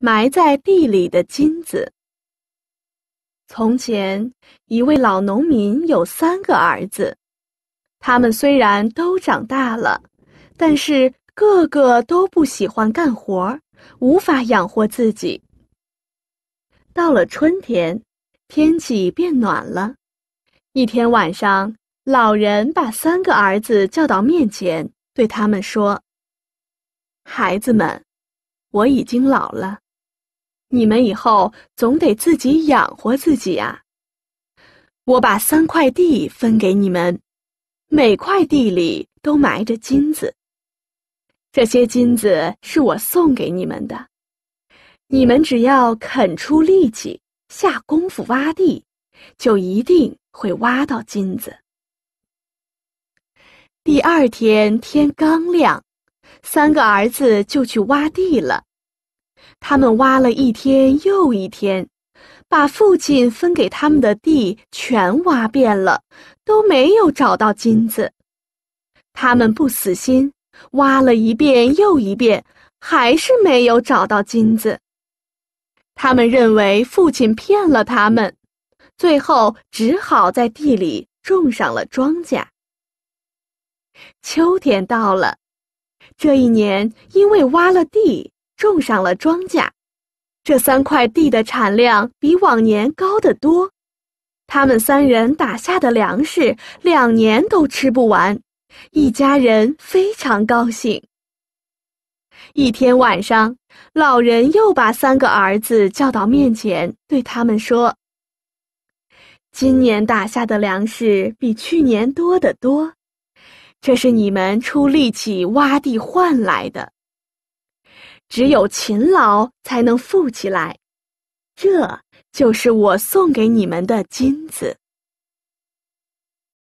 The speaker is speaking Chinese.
埋在地里的金子。从前，一位老农民有三个儿子，他们虽然都长大了，但是个个都不喜欢干活无法养活自己。到了春天，天气变暖了，一天晚上，老人把三个儿子叫到面前，对他们说：“孩子们，我已经老了。”你们以后总得自己养活自己啊！我把三块地分给你们，每块地里都埋着金子。这些金子是我送给你们的，你们只要肯出力气、下功夫挖地，就一定会挖到金子。第二天天刚亮，三个儿子就去挖地了。他们挖了一天又一天，把父亲分给他们的地全挖遍了，都没有找到金子。他们不死心，挖了一遍又一遍，还是没有找到金子。他们认为父亲骗了他们，最后只好在地里种上了庄稼。秋天到了，这一年因为挖了地。种上了庄稼，这三块地的产量比往年高得多。他们三人打下的粮食两年都吃不完，一家人非常高兴。一天晚上，老人又把三个儿子叫到面前，对他们说：“今年打下的粮食比去年多得多，这是你们出力气挖地换来的。”只有勤劳才能富起来，这就是我送给你们的金子。